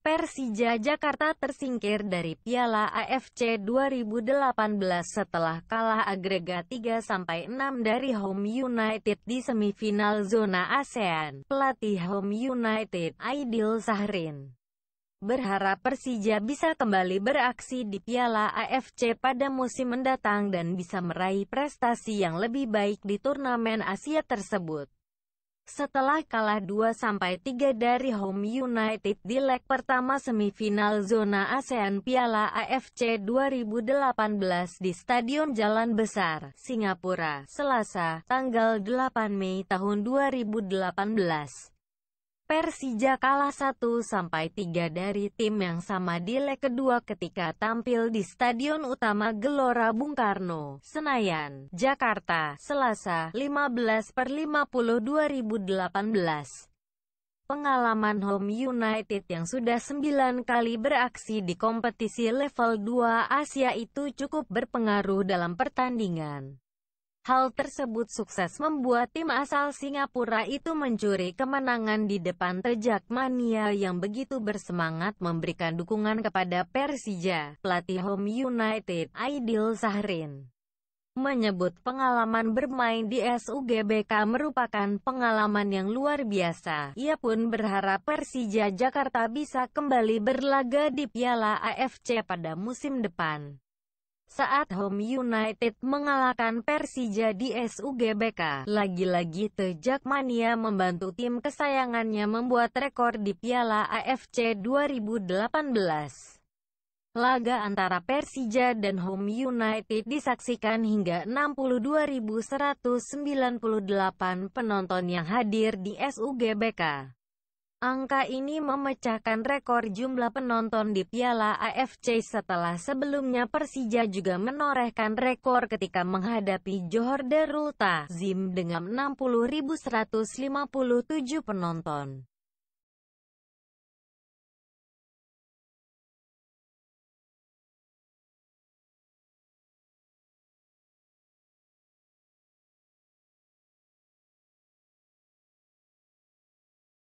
Persija Jakarta tersingkir dari Piala AFC 2018 setelah kalah agregat 3-6 dari Home United di semifinal zona ASEAN. Pelatih Home United, Aidil Sahrin, berharap Persija bisa kembali beraksi di Piala AFC pada musim mendatang dan bisa meraih prestasi yang lebih baik di turnamen Asia tersebut. Setelah kalah 2-3 dari Home United di leg pertama semifinal zona ASEAN Piala AFC 2018 di Stadion Jalan Besar, Singapura, Selasa, tanggal 8 Mei tahun 2018. Persija kalah 1-3 dari tim yang sama di leg kedua ketika tampil di Stadion Utama Gelora Bung Karno, Senayan, Jakarta, Selasa, 15 per 50 2018 pengalaman home United yang sudah 9 kali beraksi di kompetisi level 2 Asia itu cukup berpengaruh dalam pertandingan. Hal tersebut sukses membuat tim asal Singapura itu mencuri kemenangan di depan Mania yang begitu bersemangat memberikan dukungan kepada Persija. Pelatih Home United, Aidil Sahrin, menyebut pengalaman bermain di SUGBK merupakan pengalaman yang luar biasa. Ia pun berharap Persija Jakarta bisa kembali berlaga di Piala AFC pada musim depan saat Home United mengalahkan Persija di SUGBK. Lagi-lagi Tejak Mania membantu tim kesayangannya membuat rekor di Piala AFC 2018. Laga antara Persija dan Home United disaksikan hingga 62.198 penonton yang hadir di SUGBK. Angka ini memecahkan rekor jumlah penonton di Piala AFC setelah sebelumnya Persija juga menorehkan rekor ketika menghadapi Johor Darul Tazim dengan 60.157 penonton.